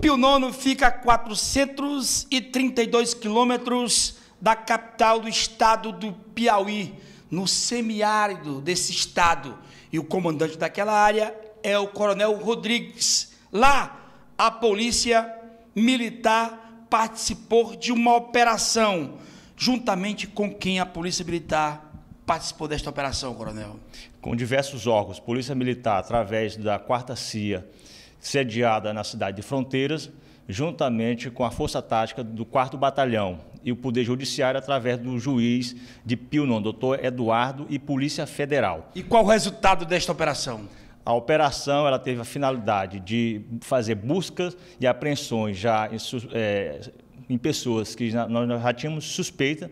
Pio Nono fica a 432 quilômetros da capital do estado do Piauí, no semiárido desse estado. E o comandante daquela área é o Coronel Rodrigues. Lá, a polícia militar participou de uma operação, juntamente com quem a polícia militar participou desta operação, Coronel? Com diversos órgãos, Polícia Militar, através da Quarta CIA, sediada na cidade de Fronteiras, juntamente com a Força Tática do 4 Batalhão e o Poder Judiciário através do juiz de Pio doutor Eduardo, e Polícia Federal. E qual o resultado desta operação? A operação ela teve a finalidade de fazer buscas e apreensões já em, é, em pessoas que nós já tínhamos suspeita,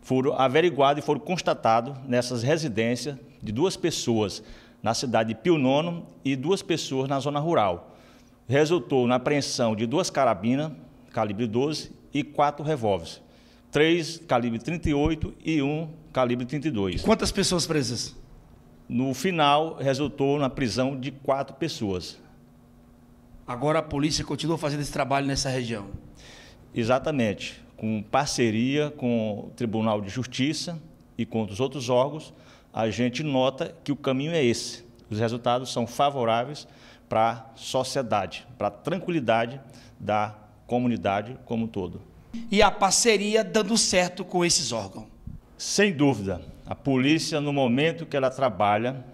foram averiguadas e foram constatados nessas residências de duas pessoas, na cidade de Pio Nono e duas pessoas na zona rural. Resultou na apreensão de duas carabinas, calibre 12, e quatro revólveres. Três calibre 38 e um calibre 32. Quantas pessoas presas? No final, resultou na prisão de quatro pessoas. Agora a polícia continua fazendo esse trabalho nessa região? Exatamente. Com parceria com o Tribunal de Justiça e com os outros órgãos, a gente nota que o caminho é esse. Os resultados são favoráveis para a sociedade, para a tranquilidade da comunidade como um todo. E a parceria dando certo com esses órgãos? Sem dúvida. A polícia, no momento que ela trabalha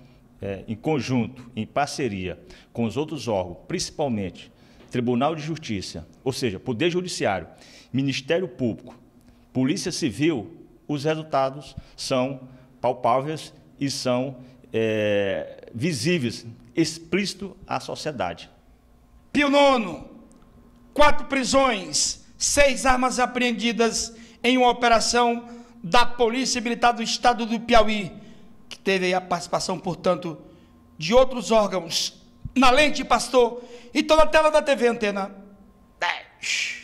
é, em conjunto, em parceria com os outros órgãos, principalmente Tribunal de Justiça, ou seja, Poder Judiciário, Ministério Público, Polícia Civil, os resultados são palpáveis e são é, visíveis, explícito à sociedade. Pio IX, quatro prisões, seis armas apreendidas em uma operação da Polícia Militar do Estado do Piauí, que teve a participação, portanto, de outros órgãos. Na lente, pastor, e toda a tela da TV Antena Dez.